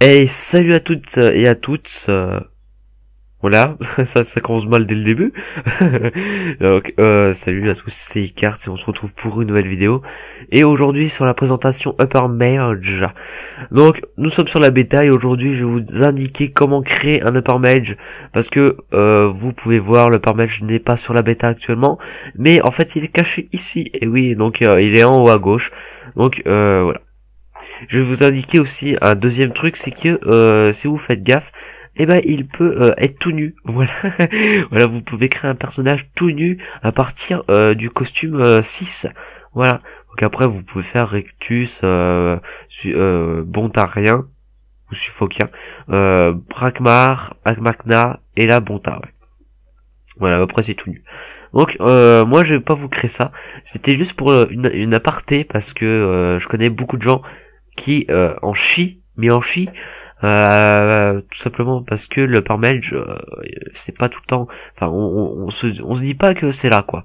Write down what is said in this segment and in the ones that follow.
Et salut à toutes et à toutes euh, voilà, ça, ça commence mal dès le début. Donc, euh, salut à tous, c'est Icart et on se retrouve pour une nouvelle vidéo. Et aujourd'hui sur la présentation Upper Mage Donc, nous sommes sur la bêta et aujourd'hui je vais vous indiquer comment créer un Upper Mage Parce que euh, vous pouvez voir, le Mage n'est pas sur la bêta actuellement. Mais en fait, il est caché ici. Et oui, donc euh, il est en haut à gauche. Donc, voilà. Je vais vous indiquer aussi un deuxième truc, c'est que si vous faites gaffe, eh ben il peut euh, être tout nu. Voilà, voilà, vous pouvez créer un personnage tout nu à partir euh, du costume 6. Euh, voilà. Donc après vous pouvez faire rectus, bontarien ou suffocien, euh, bracmar, et la bonta. Voilà, après c'est tout nu. Donc moi je vais pas vous créer ça. C'était juste pour une, aparté parce que je connais beaucoup de gens qui en chie, mais en chie. Euh, tout simplement parce que le parmage euh, c'est pas tout le temps. Enfin, on, on, se, dit pas que c'est là, quoi.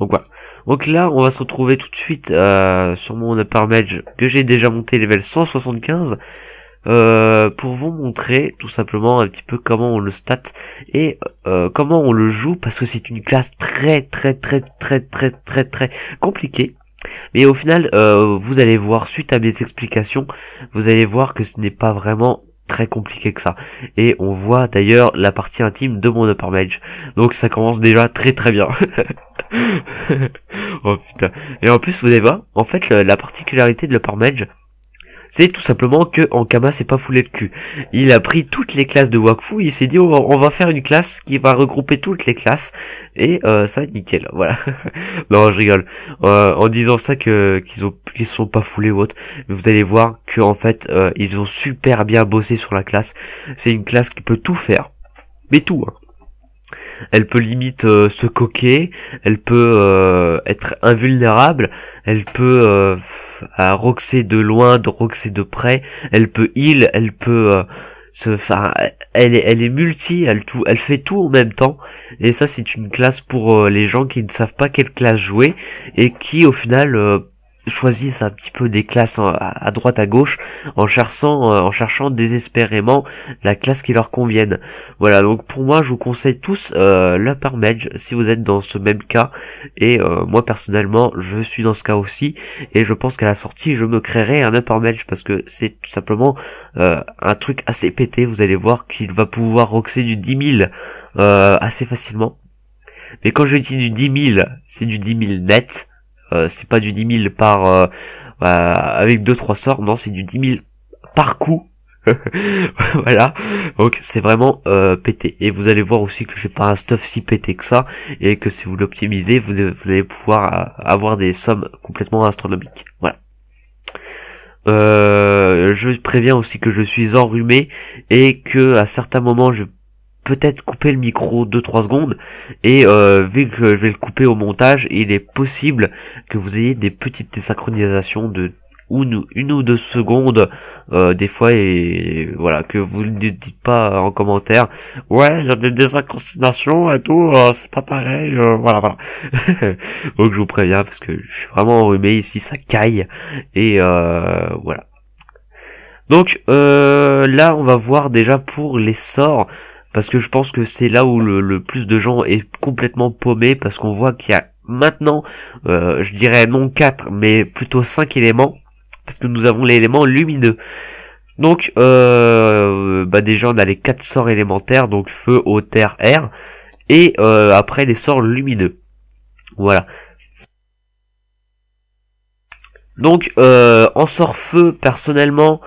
Donc voilà. Donc là, on va se retrouver tout de suite euh, sur mon parmage que j'ai déjà monté level 175. Euh, pour vous montrer tout simplement un petit peu comment on le stat et comment on le joue parce que c'est une classe très très très très très très très compliquée mais au final, euh, vous allez voir, suite à mes explications, vous allez voir que ce n'est pas vraiment très compliqué que ça. Et on voit d'ailleurs la partie intime de mon upper mage. Donc ça commence déjà très très bien. oh putain. Et en plus, vous allez voir, en fait, la particularité de l'upper mage, c'est tout simplement que Ankama s'est pas foulé le cul. Il a pris toutes les classes de Wakfu, il s'est dit oh, on va faire une classe qui va regrouper toutes les classes et euh, ça va être nickel. Voilà. non, je rigole. Euh, en disant ça que qu'ils ont sont pas foulés ou autre, vous allez voir que en fait euh, ils ont super bien bossé sur la classe. C'est une classe qui peut tout faire. Mais tout. Hein. Elle peut limite euh, se coquer, elle peut euh, être invulnérable, elle peut euh, roxer de loin, de roxer de près, elle peut heal, elle peut se, elle est, elle est multi, elle tout, elle fait tout en même temps. Et ça, c'est une classe pour les gens qui ne savent pas quelle classe jouer et qui, au final, choisissent un petit peu des classes à, droite à gauche en cherchant euh, en cherchant désespérément la classe qui leur convienne. Voilà donc pour moi je vous conseille tous euh, l'upper mage si vous êtes dans ce même cas et euh, moi personnellement je suis dans ce cas aussi et je pense qu'à la sortie je me créerai un upper mage parce que c'est tout simplement euh, un truc assez pété vous allez voir qu'il va pouvoir roxer du 10 000 assez facilement. Mais quand je dis du 10 000 c'est du 10 000 net euh, c'est pas du 10 000 par euh, bah, avec deux trois sorts, non, c'est du 10 000 par coup. voilà, donc c'est vraiment euh, pété. Et vous allez voir aussi que j'ai pas un stuff si pété que ça, et que si vous l'optimisez, vous, vous, allez pouvoir avoir des sommes complètement astronomiques. Voilà. je préviens aussi que je suis enrhumé et que à certains moments je peut-être couper le micro 2-3 secondes et euh, vu que je vais le couper au montage, il est possible que vous ayez des petites désynchronisations de une, ou deux secondes euh, des fois et voilà que vous ne dites pas en commentaire ouais il des désynchronisations et tout euh, c'est pas pareil voilà voilà donc je vous préviens parce que je suis vraiment enrhumé ici ça caille et voilà donc là on va voir déjà pour les sorts parce que je pense que c'est là où le, plus de gens est complètement paumé parce qu'on voit qu'il y a maintenant, euh, je dirais non 4, mais plutôt 5 éléments, parce que nous avons l'élément lumineux. Donc, euh, bah déjà on a les quatre sorts élémentaires, donc feu, eau, terre, air, et euh, après les sorts lumineux. Voilà. Donc, en sort feu, personnellement,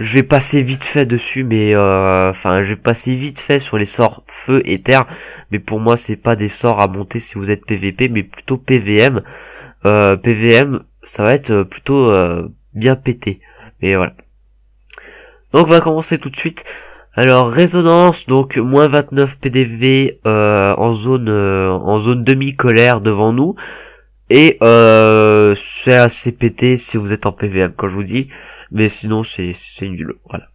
je vais passer vite fait dessus, mais euh, enfin, je vais passer vite fait sur les sorts feu et terre. Mais pour moi, c'est pas des sorts à monter si vous êtes PVP, mais plutôt PVM. Euh, PVM, ça va être euh, plutôt euh, bien pété. Mais voilà. Donc, on va commencer tout de suite. Alors, résonance, donc moins 29 PDV en zone en zone demi-colère devant nous. Et c'est assez pété si vous êtes en PVM, quand je vous dis. Mais sinon, c'est nul. Voilà.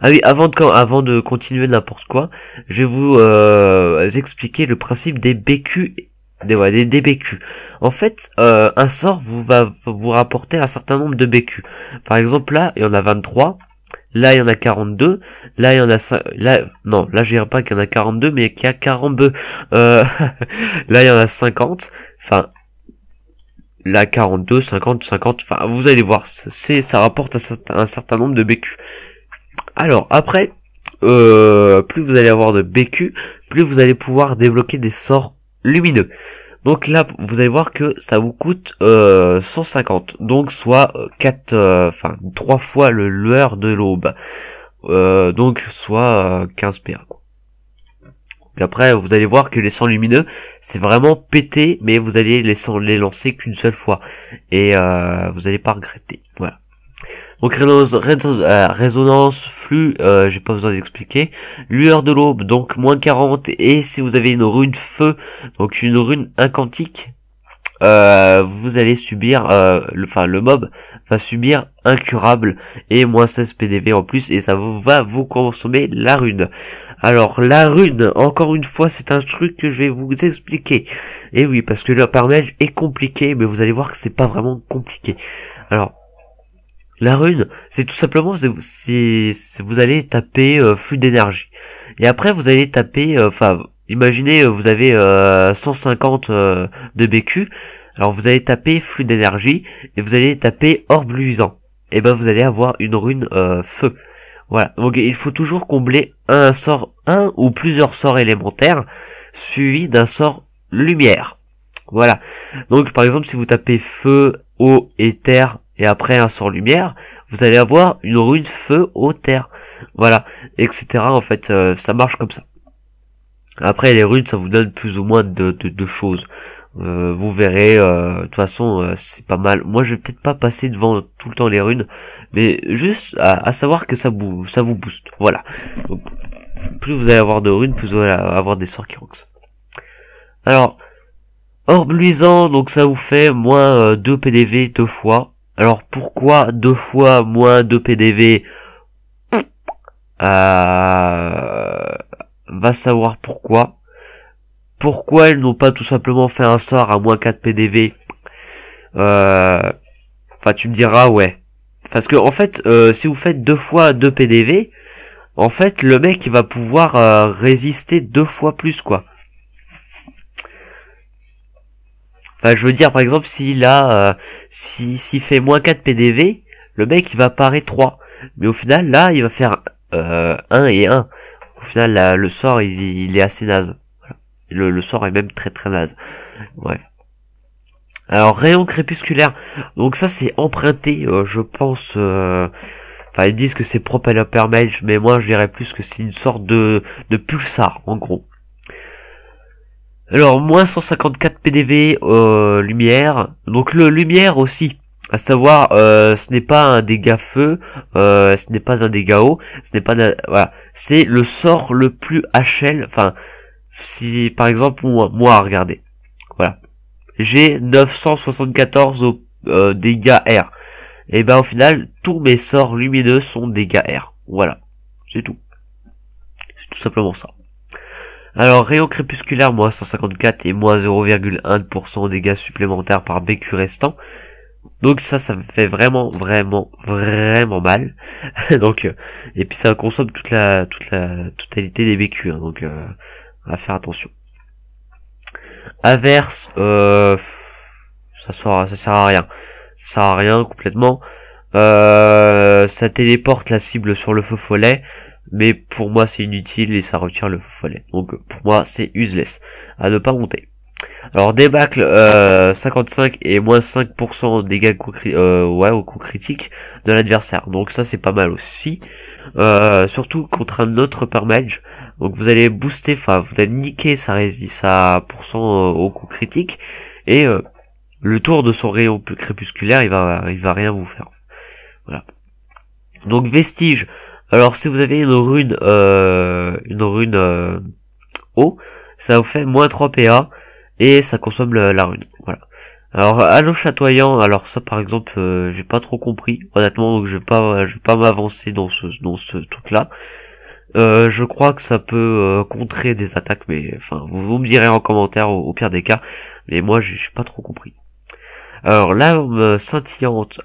Ah oui, avant de, avant de continuer n'importe quoi, je vais vous euh, expliquer le principe des BQ, des, des, BQ. En fait, euh, un sort vous va vous rapporter un certain nombre de BQ. Par exemple, là, il y en a 23, là, il y en a 42, là, il y en a 5, là, non, là, je dirais pas qu'il y en a 42, mais qu'il y a 42, euh, là, il y en a 50, enfin, la 42, 50, 50, enfin vous allez voir, c'est ça rapporte un certain, nombre de BQ. Alors après, euh, plus vous allez avoir de BQ, plus vous allez pouvoir débloquer des sorts lumineux. Donc là, vous allez voir que ça vous coûte 150, euh, donc soit 4, euh, enfin trois fois le lueur de l'aube, donc soit 15 PA après, vous allez voir que les sangs lumineux, c'est vraiment pété, mais vous allez les, les lancer qu'une seule fois. Et euh, vous n'allez pas regretter. Voilà. Donc résonance, euh, flux, euh, j'ai pas besoin d'expliquer. Lueur de l'aube, donc moins 40. Et si vous avez une rune feu, donc une rune incantique, euh, vous allez subir, enfin le mob va subir incurable et moins 16 PDV en plus et ça va vous consommer la rune. Alors la rune, encore une fois, c'est un truc que je vais vous expliquer. Et eh oui, parce que le parmège est compliqué, mais vous allez voir que c'est pas vraiment compliqué. Alors la rune, c'est tout simplement vous allez taper euh, flux d'énergie. Et après vous allez taper, euh, enfin imaginez euh, vous avez 150 de BQ. Alors vous allez taper flux d'énergie et vous allez taper orbe luisant. Et eh ben vous allez avoir une rune feu. Voilà. Donc il faut toujours combler un sort, un ou plusieurs sorts élémentaires suivi d'un sort lumière. Voilà. Donc par exemple si vous tapez feu, eau et terre et après un sort lumière, vous allez avoir une rune feu, eau, terre. Voilà, etc. En fait, euh, ça marche comme ça. Après les runes, ça vous donne plus ou moins de, de, de choses. Euh, vous verrez, euh, de toute façon euh, c'est pas mal. Moi je vais peut-être pas passer devant tout le temps les runes, mais juste à, savoir que ça, bou ça vous booste. Voilà. plus vous allez avoir de runes, plus vous allez avoir des sorts qui roxent. Alors, orbe luisant, donc ça vous fait moins 2 PDV deux fois. Alors pourquoi deux fois moins 2 PDV Va savoir pourquoi. Pourquoi ils n'ont pas tout simplement fait un sort à moins 4 PDV euh... Enfin, tu me diras, ouais. Parce que, en fait, euh, si vous faites deux fois 2 PDV, en fait, le mec, il va pouvoir euh, résister deux fois plus, quoi. Enfin, je veux dire, par exemple, s'il a... Euh, s'il fait moins 4 PDV, le mec, il va parer 3. Mais au final, là, il va faire 1 et 1. Au final, là, le sort, il est assez naze. Le, sort est même très très naze. Ouais Alors rayon crépusculaire, donc ça c'est emprunté, euh, je pense. Euh, enfin ils disent que c'est propeller Upper mais moi je dirais plus que c'est une sorte de, de pulsar en gros. Alors moins 154 PDV euh, lumière, donc le lumière aussi. À savoir, ce n'est pas un dégât feu, ce n'est pas un dégât eau, ce n'est pas, voilà, c'est le sort le plus HL, enfin si par exemple moi, moi regarder. Voilà. J'ai 974 au, euh, dégâts R. Et eh ben au final, tous mes sorts lumineux sont dégâts R. Voilà. C'est tout. C'est tout simplement ça. Alors, rayon crépusculaire, moins 154 et moins 0,1% dégâts supplémentaires par BQ restant. Donc ça, ça me fait vraiment, vraiment, vraiment mal. donc, euh, et puis ça consomme toute la, toute la totalité des BQ. Hein. donc, euh, à faire attention. Averse, euh, ça, sort, ça sert à rien. Ça sert à rien complètement. Euh, ça téléporte la cible sur le feu follet, mais pour moi c'est inutile et ça retire le feu follet. Donc pour moi c'est useless, à ne pas monter. Alors débâcle 55 euh, et moins 5% dégâts euh, au coup critique de l'adversaire. Donc ça c'est pas mal aussi. Euh, surtout contre un autre permage. Donc vous allez booster, enfin vous allez niquer sa résistance à pourcent au coup critique. Et le tour de son rayon crépusculaire il va il va rien vous faire. Voilà. Donc vestige. Alors si vous avez une rune une rune haut, ça vous fait moins 3 PA et ça consomme la, rune. Voilà. Alors allo chatoyant, alors ça par exemple euh, j'ai pas trop compris honnêtement donc je vais pas je vais pas m'avancer dans ce dans ce truc là. Euh, je crois que ça peut euh, contrer des attaques mais enfin vous, me direz en commentaire au, pire des cas mais moi j'ai pas trop compris. Alors l'arme scintillante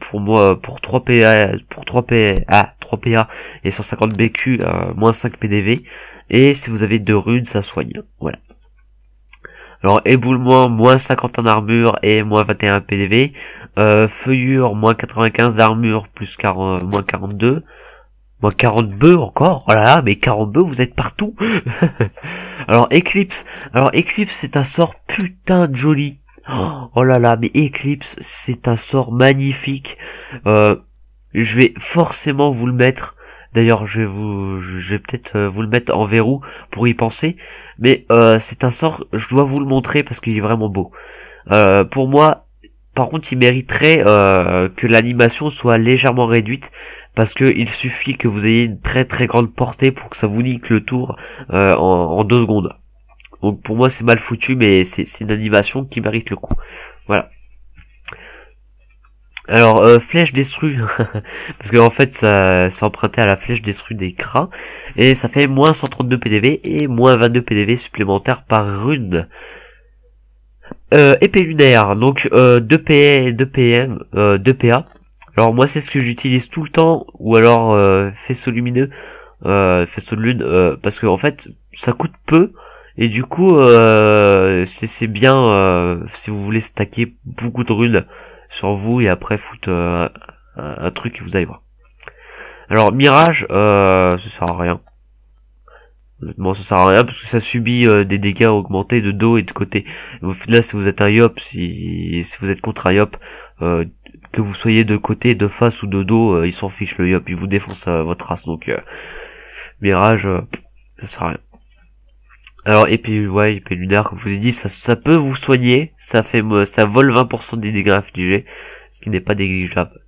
pour moi pour 3 PA pour 3 PA 3 PA et 150 BQ moins 5 PDV et si vous avez deux runes ça soigne. Voilà. Alors éboulement moins 50 en armure et moins 21 PDV. Euh, feuillure moins 95 d'armure plus 40, moins 42. Moins 40 bœufs encore. Oh là là, mais 40 bœufs, vous êtes partout. Alors Eclipse. Alors Eclipse c'est un sort putain de joli. Oh là là, mais Eclipse c'est un sort magnifique. Euh, je vais forcément vous le mettre. D'ailleurs, je vais vous, je vais peut-être euh, vous le mettre en verrou pour y penser. Mais euh, c'est un sort, je dois vous le montrer parce qu'il est vraiment beau. Euh, pour moi, par contre, il mériterait euh, que l'animation soit légèrement réduite parce que il suffit que vous ayez une très très grande portée pour que ça vous nique le tour en, en deux secondes. Donc pour moi, c'est mal foutu, mais c'est une animation qui mérite le coup. Voilà. Alors, euh, flèche destrue, parce que en fait, ça c'est emprunté à la flèche destrue des cras, et ça fait moins 132 PDV et moins 22 PDV supplémentaires par rune. Euh, épée lunaire, donc euh, 2 PA, 2 PM, 2 PA. Alors moi, c'est ce que j'utilise tout le temps, ou alors euh, faisceau lumineux, euh, faisceau de lune, euh, parce que en fait, ça coûte peu. Et du coup, c'est bien si vous voulez stacker beaucoup de runes sur vous et après foutre euh, un truc et vous allez voir. Alors Mirage, euh, ce ça sert à rien. Honnêtement, ça sert à rien parce que ça subit euh, des dégâts augmentés de dos et de côté. Là, si vous êtes un Yop, si, si vous êtes contre un Yop, que vous soyez de côté, de face ou de dos, il s'en fiche le Yop, il vous défonce votre race. Donc, Mirage, ça sert à rien. Alors épée, ouais, épée lunaire, comme vous ai dit, ça, ça peut vous soigner, ça fait, ça vole 20% des dégâts jet, ce qui n'est pas négligeable.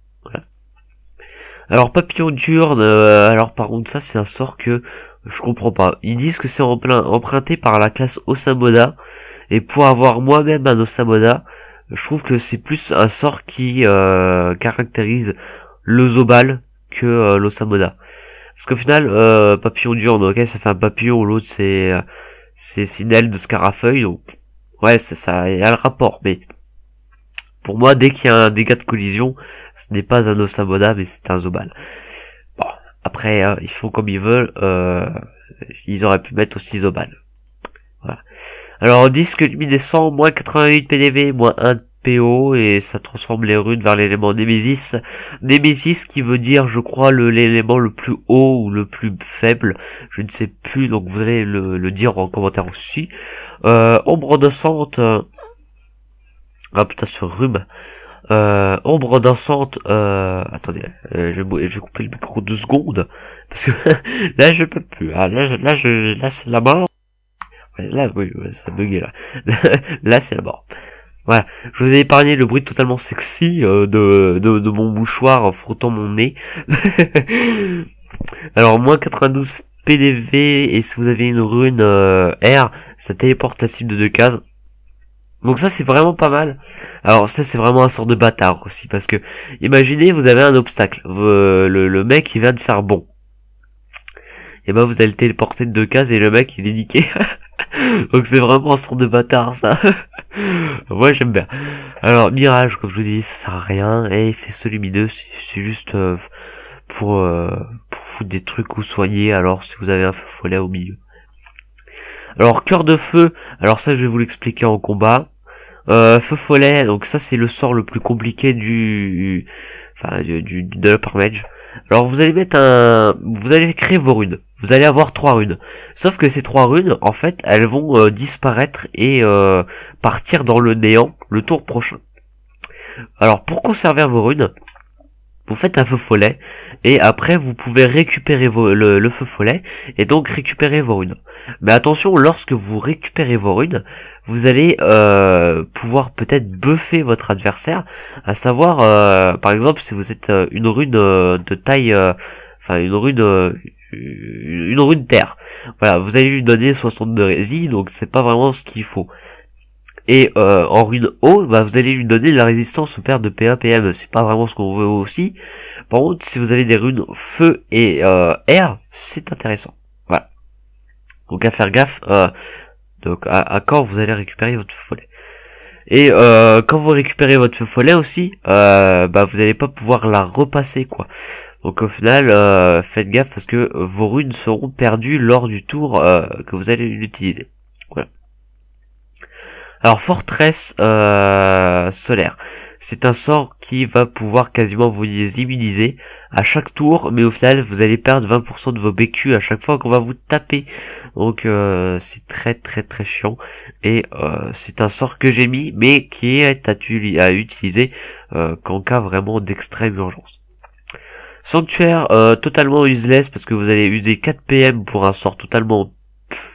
Alors papillon diurne, euh, alors par contre ça c'est un sort que je comprends pas. Ils disent que c'est emprunté par la classe Osamoda, et pour avoir moi-même un Osamoda, je trouve que c'est plus un sort qui euh, caractérise le Zobal que euh, l'Osamoda. Parce qu'au final, papillon diurne, ok, ça fait un papillon, l'autre c'est c'est une de Scarafeuille, donc ouais, ça, ça a le rapport, mais pour moi, dès qu'il y a un dégât de collision, ce n'est pas un Osamoda, mais c'est un Zobal. Bon, après, hein, ils font comme ils veulent, euh, ils auraient pu mettre aussi Zobal. Voilà. Alors, disque luminescent, moins 88 PDV, moins 1 et ça transforme les runes vers l'élément nemesis nemesis qui veut dire, je crois, l'élément le, plus haut ou le plus faible. Je ne sais plus, donc vous allez le, dire en commentaire aussi. Euh, ombre dansante. Euh, ah putain, ce rhume. Euh, ombre dansante. attendez, je, vais, couper le micro deux secondes parce que là je peux plus. Hein, là, là, je, là c'est la mort. Là, oui, ça bugue là. là, c'est la mort. Voilà, je vous ai épargné le bruit totalement sexy euh, de, de, mon mouchoir frottant mon nez. Alors, moins 92 PDV, et si vous avez une rune euh, R, ça téléporte la cible de deux cases. Donc ça c'est vraiment pas mal. Alors ça c'est vraiment un sort de bâtard aussi parce que imaginez vous avez un obstacle, euh, le, le mec il vient de faire bon, et eh ben vous allez téléporter de deux cases et le mec il est niqué. Donc c'est vraiment un sort de bâtard ça. Moi j'aime bien. Alors mirage comme je vous dis ça sert à rien et fait ce lumineux c'est juste euh, pour euh, pour foutre des trucs ou soigner alors si vous avez un feu follet au milieu. Alors cœur de feu alors ça je vais vous l'expliquer en combat. Euh, feu follet donc ça c'est le sort le plus compliqué du enfin du, de l'upper alors vous allez mettre un, vous allez créer vos runes. Vous allez avoir trois runes. Sauf que ces trois runes, en fait, elles vont euh, disparaître et euh, partir dans le néant le tour prochain. Alors pour conserver vos runes, vous faites un feu follet et après vous pouvez récupérer le, feu follet et donc récupérer vos runes. Mais attention, lorsque vous récupérez vos runes, vous allez euh, pouvoir peut-être buffer votre adversaire, à savoir euh, par exemple si vous êtes euh, une rune de taille, enfin une rune une rune terre. Voilà, vous allez lui donner 62 résine, donc c'est pas vraiment ce qu'il faut et euh, en rune haut, bah, vous allez lui donner de la résistance au père de PA, PM. C'est pas vraiment ce qu'on veut aussi. Par contre, si vous avez des runes feu et euh, air, c'est intéressant. Voilà. Donc à faire gaffe. Euh, donc à, quand vous allez récupérer votre feu follet. Et quand vous récupérez votre feu follet aussi, bah vous n'allez pas pouvoir la repasser quoi. Donc au final, faites gaffe parce que vos runes seront perdues lors du tour que vous allez l'utiliser. Alors Fortress euh, solaire, c'est un sort qui va pouvoir quasiment vous immuniser à chaque tour, mais au final vous allez perdre 20% de vos BQ à chaque fois qu'on va vous taper. Donc euh, c'est très très très chiant et euh, c'est un sort que j'ai mis mais qui est à, à utiliser qu'en cas vraiment d'extrême urgence. Sanctuaire totalement useless parce que vous allez user 4 PM pour un sort totalement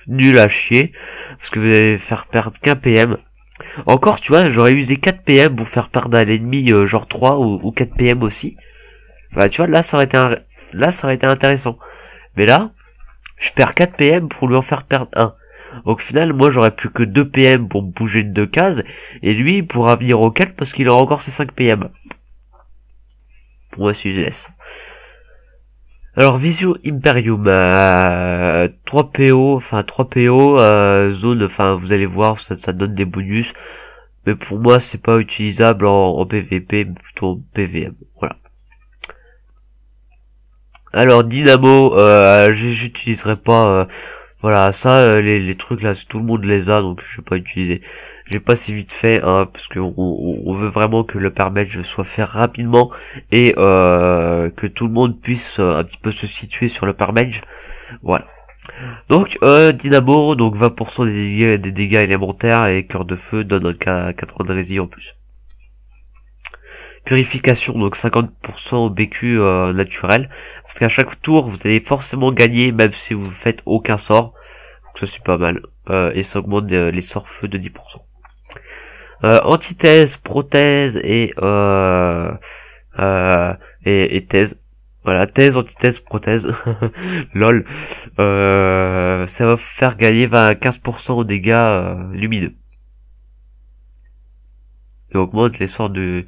nul à chier, parce que vous allez faire perdre qu'un PM. Encore, tu vois, j'aurais usé 4 PM pour faire perdre à l'ennemi euh, genre 3 ou, 4 PM aussi. Enfin, tu vois, là ça aurait été un... là ça aurait été intéressant. Mais là, je perds 4 PM pour lui en faire perdre 1. Donc au final, moi j'aurais plus que 2 PM pour me bouger de deux cases, et lui il pourra venir au 4 parce qu'il aura encore ses 5 PM. Pour moi c'est useless. Alors Visio Imperium, 3 euh, PO, enfin 3 PO, euh, zone, enfin vous allez voir, ça, ça, donne des bonus, mais pour moi c'est pas utilisable en, PVP, plutôt en PVM, voilà. Alors Dynamo, euh, j'utiliserai pas, euh, voilà ça, les, les trucs là, tout le monde les a, donc je vais pas utiliser j'ai pas si vite fait hein, parce que on veut vraiment que le permage soit fait rapidement et euh, que tout le monde puisse euh, un petit peu se situer sur le permage. Voilà. Donc euh, Dynamo, donc 20% des dégâts, des élémentaires et cœur de feu donne un cas 80 de en plus. Purification, donc 50% au BQ naturel, parce qu'à chaque tour vous allez forcément gagner même si vous faites aucun sort, donc ça c'est pas mal, euh, et ça augmente les sorts feu de 10%. Euh, antithèse, prothèse et, euh, euh, et, et thèse. Voilà, thèse, antithèse, prothèse. Lol. ça va faire gagner 15% aux dégâts lumineux. Et augmente l'essor de...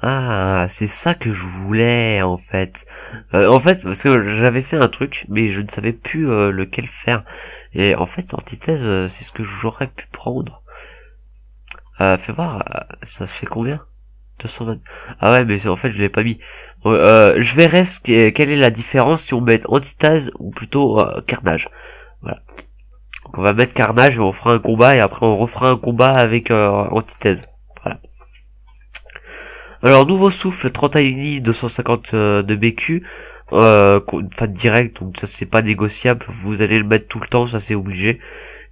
Ah, c'est ça que je voulais, en fait. en fait, parce que j'avais fait un truc, mais je ne savais plus lequel faire. Et en fait, antithèse, c'est ce que j'aurais pu prendre. Euh, fais voir, euh, ça fait combien 220. Ah ouais, mais en fait, je l'ai pas mis. Euh, je verrai ce quelle est la différence si on met antithèse ou plutôt carnage. Voilà. Donc on va mettre carnage et on fera un combat et après on refera un combat avec antithèse. Voilà. Alors, nouveau souffle, 30 31 250 de BQ. Euh, direct, donc ça c'est pas négociable, vous allez le mettre tout le temps, ça c'est obligé.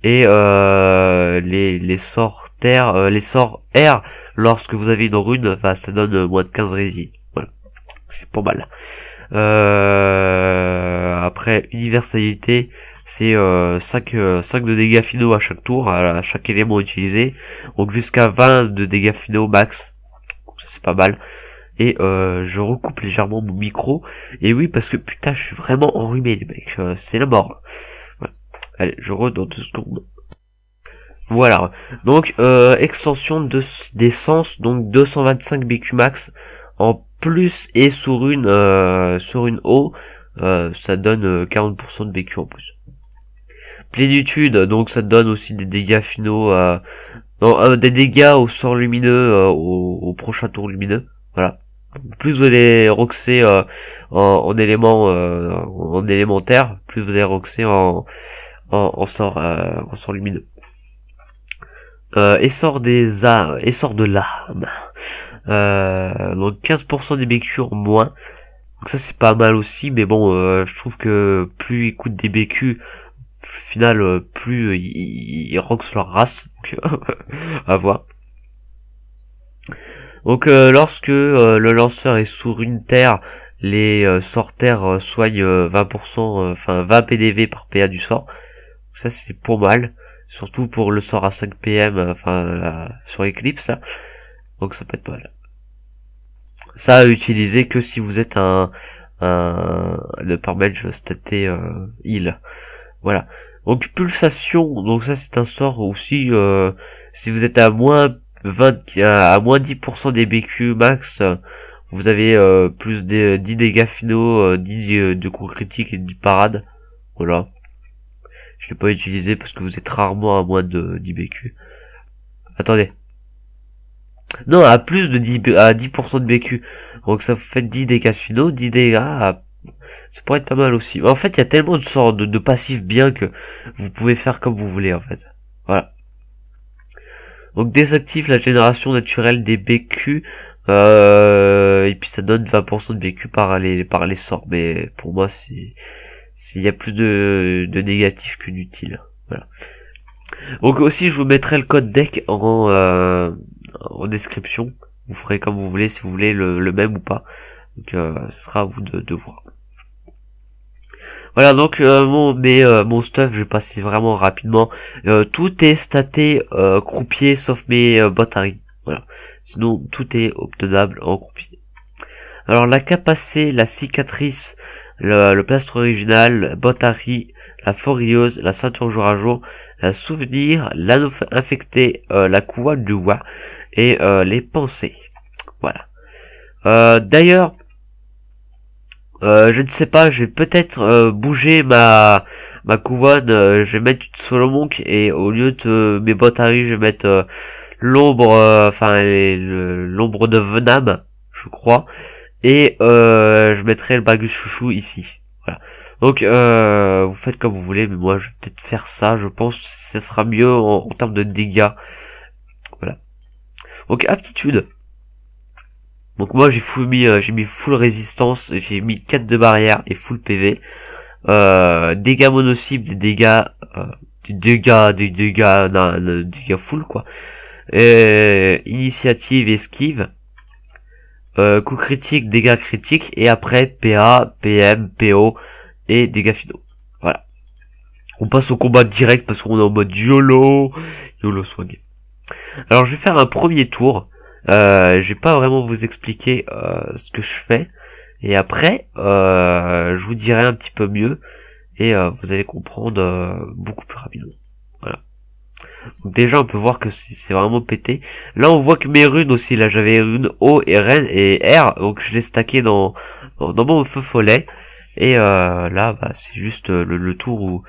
Et les, les sorts terre, euh, les sorts R lorsque vous avez une rune, enfin ça donne euh, moins de 15 résines. Voilà. C'est pas mal. Euh, après, universalité, c'est euh, 5, de dégâts finaux à chaque tour, à, chaque élément utilisé. Donc jusqu'à 20 de dégâts finaux max. ça c'est pas mal. Et je recoupe légèrement mon micro. Et oui, parce que putain, je suis vraiment enrhumé les mecs. c'est la mort. Allez, je re dans deux secondes. Voilà. Donc euh, extension de, donc 225 BQ max en plus et sur une euh, sur une eau, ça donne 40% euh, de BQ en plus. Plénitude, donc ça donne aussi des dégâts finaux, non, euh, des dégâts au sort lumineux, au, prochain tour lumineux. Voilà. Plus vous allez roxer en, en, élément en élémentaire, plus vous allez roxer en en, en sort en sort lumineux. Euh, essor des essor de l'âme. Euh, donc 15% des bécus moins. Donc ça c'est pas mal aussi, mais bon, euh, je trouve que plus ils coûtent des BQ, final euh, plus ils, ils leur race. Donc, à voir. Donc lorsque le lanceur est sur une terre, les sorters soignent 20%, enfin 20 PDV par PA du sort. ça c'est pour mal surtout pour le sort à 5 pm, euh, enfin euh, sur Eclipse hein. Donc ça peut être mal. Ça à utiliser que si vous êtes un, un le parmage staté euh, heal. Voilà. Donc pulsation, donc ça c'est un sort aussi euh, si vous êtes à moins 20 à, moins 10% des BQ max, vous avez plus de 10 dégâts finaux, 10 de coups critiques et 10 parade Voilà. Je l'ai pas utilisé parce que vous êtes rarement à moins de 10 BQ. Attendez. Non, à plus de 10, à 10% de BQ. Donc ça vous fait 10 dégâts finaux, 10 dégâts ah, Ça pourrait être pas mal aussi. En fait, il y a tellement de sortes de, passifs bien que vous pouvez faire comme vous voulez, en fait. Voilà. Donc désactive la génération naturelle des BQ. Euh, et puis ça donne 20% de BQ par les, par les sorts. Mais pour moi, c'est s'il y a plus de, de négatif que Voilà. Donc aussi je vous mettrai le code deck en, euh, en description. Vous ferez comme vous voulez, si vous voulez le, le même ou pas. Donc euh, ce sera à vous de, de voir. Voilà donc euh, mon mais mon stuff je vais passer vraiment rapidement. tout est staté croupier sauf mes batteries Voilà. Sinon tout est obtenable en croupier. Alors la capacité, la cicatrice, le, le plastre original, Botari, la forieuse, la ceinture jour à jour, la souvenir, l'anneau infecté, euh, la couronne du bois et euh, les pensées. Voilà. Euh, d'ailleurs, je ne sais pas, je vais peut-être bouger ma ma couronne, je vais mettre une solomonk et au lieu de mes botari, je vais mettre l'ombre, enfin l'ombre de Venam, je crois. Et euh, je mettrai le Bagus Chouchou ici. Voilà. Donc euh, vous faites comme vous voulez, mais moi je vais peut-être faire ça, je pense que ça sera mieux en, termes de dégâts. Voilà. Donc aptitude. Donc moi j'ai mis, euh, j'ai mis full résistance, j'ai mis 4 de barrière et full PV. Euh, dégâts monocibles, euh, des dégâts, des dégâts, des dégâts, des dégâts full quoi. Et, initiative, esquive. Euh, coup critique, dégâts critiques, et après PA, PM, PO et dégâts finaux. Voilà. On passe au combat direct parce qu'on est en mode YOLO, YOLO Swag. Alors je vais faire un premier tour, euh, je vais pas vraiment vous expliquer euh, ce que je fais, et après euh, je vous dirai un petit peu mieux, et vous allez comprendre beaucoup plus rapidement déjà on peut voir que c'est vraiment pété. Là on voit que mes runes aussi, là j'avais rune O et et R, donc je l'ai stacké dans, dans, dans, mon feu follet. Et euh, là bah, c'est juste euh, le, tour où,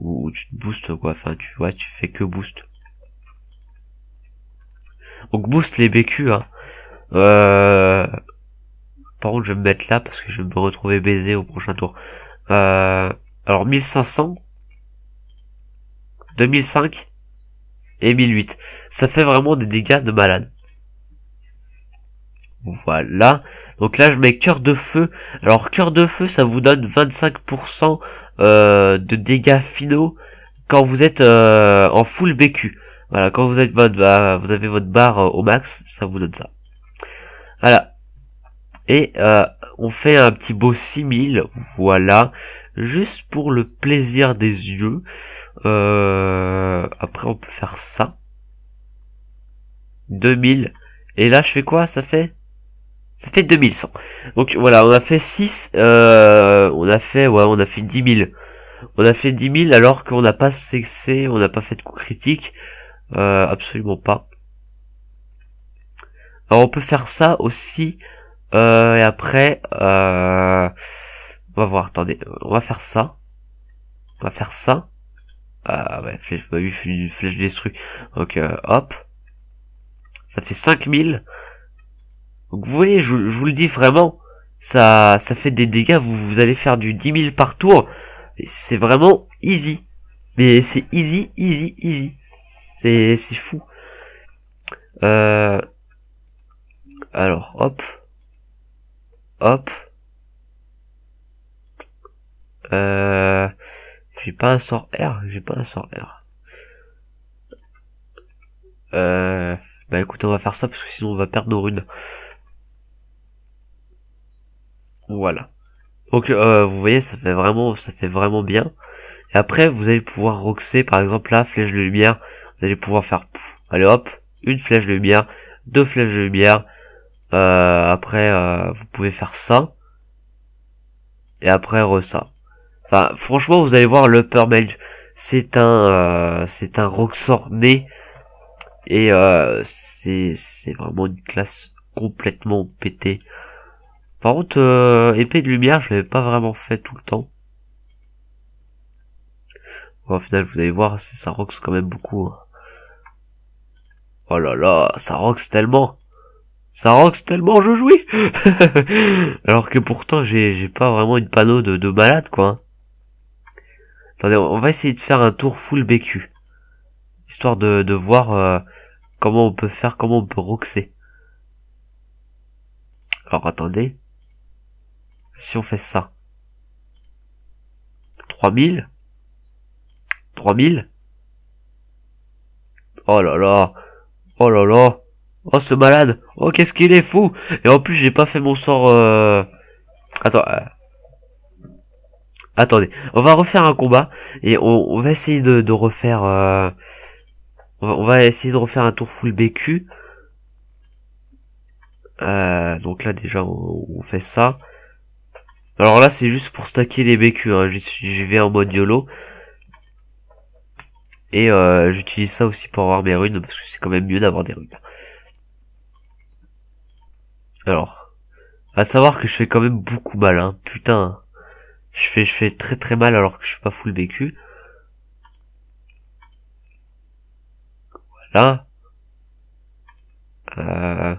où, tu te boostes quoi, enfin tu vois tu fais que boost. Donc boost les BQ hein. Euh, par contre je vais me mettre là parce que je vais me retrouver baisé au prochain tour. Euh... Alors 1500, 2005, et 1008. Ça fait vraiment des dégâts de malade. Voilà. Donc là, je mets cœur de feu. Alors, cœur de feu, ça vous donne 25% euh, de dégâts finaux quand vous êtes euh, en full BQ. Voilà, quand vous êtes votre, bah, vous avez votre barre euh, au max, ça vous donne ça. Voilà. Et on fait un petit beau 6000. Voilà juste pour le plaisir des yeux. Euh, après, on peut faire ça. 2000. Et là, je fais quoi Ça fait ça fait 2100. Donc voilà, on a fait 6, euh, on a fait, ouais, on a fait 10 000. On a fait 10 000 alors qu'on n'a pas sexé, on n'a pas fait de coup critique. Euh, absolument pas. Alors on peut faire ça aussi. et après, on va voir, attendez, on va faire ça. On va faire ça. Ah ouais, flèche, bah oui, flèche destruite. Donc euh, hop. Ça fait 5000. Donc vous voyez, je, vous le dis vraiment, ça ça fait des dégâts, vous, allez faire du 10 000 par tour. C'est vraiment easy. Mais c'est easy, easy, easy. C'est fou. Euh, alors, hop. Hop. Euh, j'ai pas un sort R, j'ai pas un sort R. Euh, bah écoutez, on va faire ça parce que sinon on va perdre nos runes. Voilà. Donc euh, vous voyez, ça fait vraiment, ça fait vraiment bien. Et après, vous allez pouvoir roxer, par exemple la flèche de lumière. Vous allez pouvoir faire, allez hop, une flèche de lumière, deux flèches de lumière. Euh, après, euh, vous pouvez faire ça. Et après, re ça. Enfin, franchement, vous allez voir l'Upper Mage. C'est un, euh, c'est un Roxor né. Et euh, c'est, vraiment une classe complètement pétée. Par contre, euh, épée de lumière, je l'avais pas vraiment fait tout le temps. Bon, au final, vous allez voir, ça rox quand même beaucoup. Hein. Oh là là, ça rox tellement. Ça rox tellement, je jouis. Alors que pourtant, j'ai pas vraiment une panneau de, de malade, quoi. Attendez, on va essayer de faire un tour full BQ. Histoire de, de voir euh, comment on peut faire, comment on peut roxer. Alors attendez. Si on fait ça. 3000 3000 Oh là là Oh là là Oh ce malade Oh qu'est-ce qu'il est fou Et en plus j'ai pas fait mon sort... Euh... Attends... Euh, Attendez, on va refaire un combat et on, va essayer de, refaire. Euh, on va essayer de refaire un tour full BQ. Euh, donc là déjà on, fait ça. Alors là c'est juste pour stacker les BQ. Hein. J'y vais en mode YOLO. Et euh, j'utilise ça aussi pour avoir mes runes parce que c'est quand même mieux d'avoir des runes. Alors, à savoir que je fais quand même beaucoup mal, hein. Putain. Je fais, je fais très très mal alors que je suis pas full BQ. Voilà. Euh.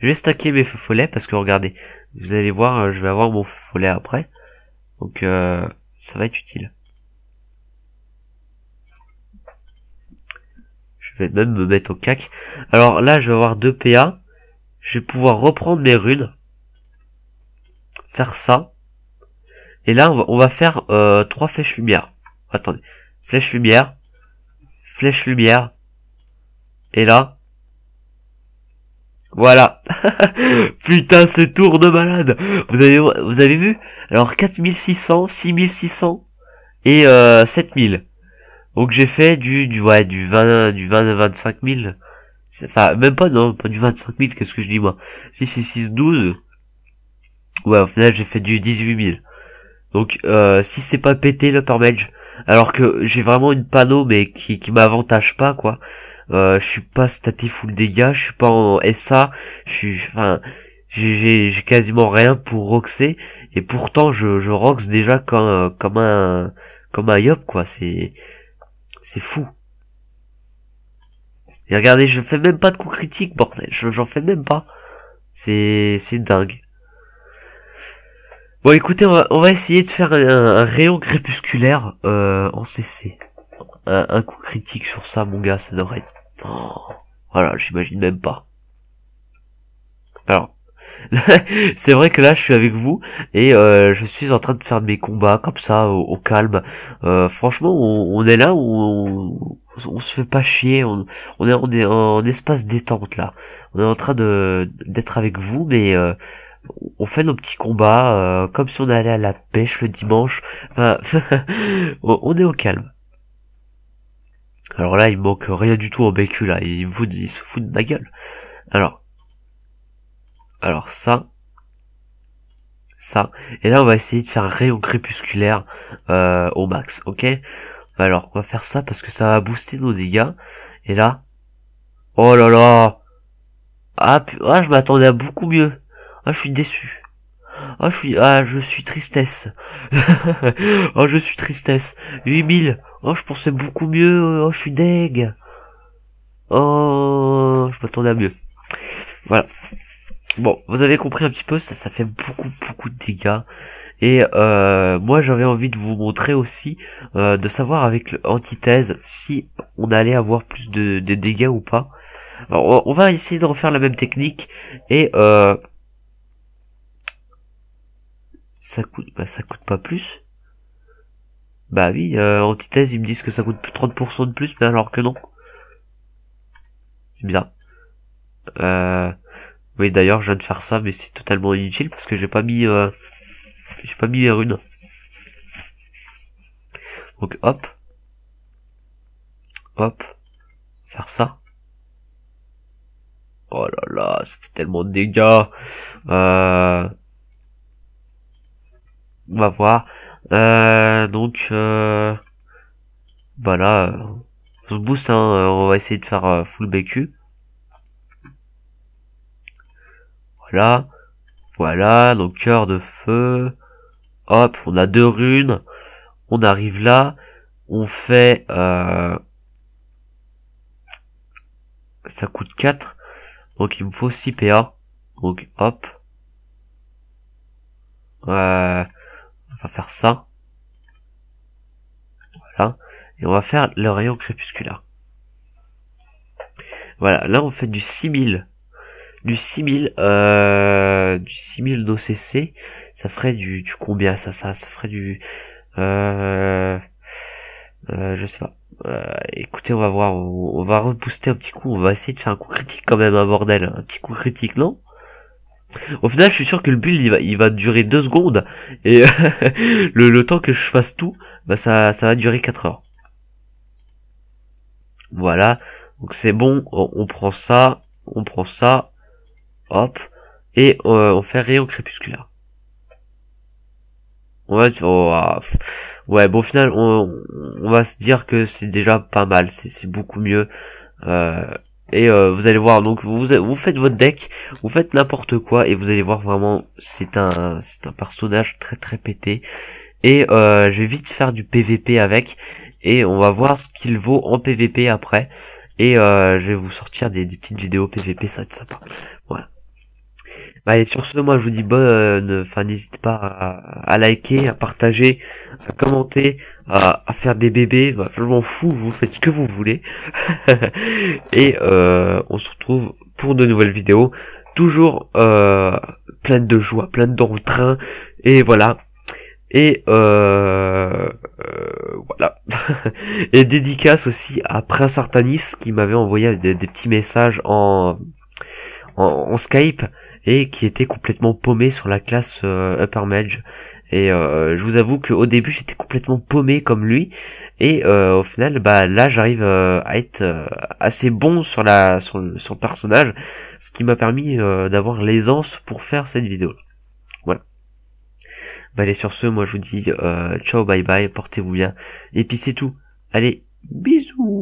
Je vais stacker mes feux follets parce que regardez, vous allez voir, euh, je vais avoir mon feu follet après. Donc euh, ça va être utile. Je vais même me mettre au cac. Alors là, je vais avoir deux PA. Je vais pouvoir reprendre mes runes faire ça. Et là, on va, faire euh, trois flèches lumière. Attendez. Flèche lumière. Flèche lumière. Et là. Voilà. Putain, ce tour de malade. Vous avez, vous avez vu Alors, 4600, 6600 et 7000. Euh, Donc j'ai fait du, du, ouais, du 20, du 20, 25 000. Enfin, même pas, non, pas du 25000. qu'est-ce que je dis, moi. Si c'est 6, 12. Ouais, au final, j'ai fait du 18 000. Donc, euh, si c'est pas pété le permage, alors que j'ai vraiment une panneau mais qui, qui m'avantage pas quoi. Euh, je suis pas staté full dégâts, je suis pas en SA, je suis, enfin, j'ai quasiment rien pour roxer et pourtant je, je rox déjà comme, comme un comme un yop quoi. C'est c'est fou. Et regardez, je fais même pas de coups critiques bordel, j'en fais même pas. C'est c'est dingue. Bon écoutez, on va, essayer de faire un, rayon crépusculaire euh, en CC. Un, coup critique sur ça, mon gars, ça devrait être... Oh, voilà, j'imagine même pas. Alors, c'est vrai que là, je suis avec vous et euh, je suis en train de faire mes combats comme ça, au, calme. Euh, franchement, on, est là, où on, se fait pas chier, on, est, on en espace détente là. On est en train de d'être avec vous, mais on fait nos petits combats euh, comme si on allait à la pêche le dimanche. Enfin, on est au calme. Alors là, il manque rien du tout en BQ là, il, vous, se fout de ma gueule. Alors, alors ça, ça, et là on va essayer de faire un rayon crépusculaire euh, au max, ok Alors, on va faire ça parce que ça va booster nos dégâts. Et là, oh là là, ah, ah je m'attendais à beaucoup mieux. Ah, je suis déçu. Ah, je suis, ah, je suis tristesse. oh, je suis tristesse. 8000. Oh, je pensais beaucoup mieux. Oh, je suis deg. Oh, je m'attendais à mieux. Voilà. Bon, vous avez compris un petit peu, ça, ça fait beaucoup, beaucoup de dégâts. Et euh, moi, j'avais envie de vous montrer aussi, euh, de savoir avec l'antithèse si on allait avoir plus de, de dégâts ou pas. Alors, on va essayer de refaire la même technique et euh, ça coûte bah ça coûte pas plus bah oui euh, en antithèse ils me disent que ça coûte 30% de plus mais alors que non c'est bizarre euh, oui d'ailleurs je viens de faire ça mais c'est totalement inutile parce que j'ai pas mis euh, j'ai pas mis les runes donc hop hop faire ça oh là là ça fait tellement de dégâts euh on va voir. Euh, donc euh, bah on se booste, hein. euh, on va essayer de faire euh, full BQ. Voilà, voilà, donc cœur de feu. Hop, on a deux runes. On arrive là, on fait ça coûte 4. Donc il me faut 6 PA. Donc hop. Euh, va faire ça. Voilà. Et on va faire le rayon crépusculaire. Voilà, là on fait du 6000. Du 6000, euh, du 6000 d'OCC, ça ferait du, du combien ça, ça, ça ferait du, euh, euh, je sais pas. Euh, écoutez, on va voir, on, va repousser un petit coup, on va essayer de faire un coup critique quand même, un hein, bordel, un petit coup critique, non au final, je suis sûr que le build, il va, il va durer 2 secondes, et le, temps que je fasse tout, bah ça, va durer 4 heures. Voilà, donc c'est bon, on, prend ça, on prend ça, hop, et euh, on fait rayon crépusculaire. Ouais, oh, ah, ouais, bon, au final, on, on va se dire que c'est déjà pas mal, c'est beaucoup mieux. Euh, et euh, vous allez voir, donc vous, vous faites votre deck, vous faites n'importe quoi et vous allez voir vraiment, c'est un, c'est un personnage très très pété. Et euh, je vais vite faire du PVP avec et on va voir ce qu'il vaut en PVP après. Et euh, je vais vous sortir des, des petites vidéos PVP, ça va être sympa. Voilà. Bah, sur ce, moi, je vous dis bonne, euh, enfin, n'hésitez pas à, liker, à partager, à commenter, à, faire des bébés, bah, je m'en fous, vous faites ce que vous voulez. et euh, on se retrouve pour de nouvelles vidéos, toujours euh, pleines de joie, pleines d'entrain, et voilà. Et euh, voilà. et dédicace aussi à Prince Artanis qui m'avait envoyé des, petits messages en, en Skype et qui était complètement paumé sur la classe euh, Upper Mage. Et euh, je vous avoue qu'au début j'étais complètement paumé comme lui. Et euh, au final, bah là j'arrive à être assez bon sur la le, personnage, ce qui m'a permis d'avoir l'aisance pour faire cette vidéo. Voilà. Bah, allez sur ce, moi je vous dis ciao bye bye, portez-vous bien. Et puis c'est tout. Allez, bisous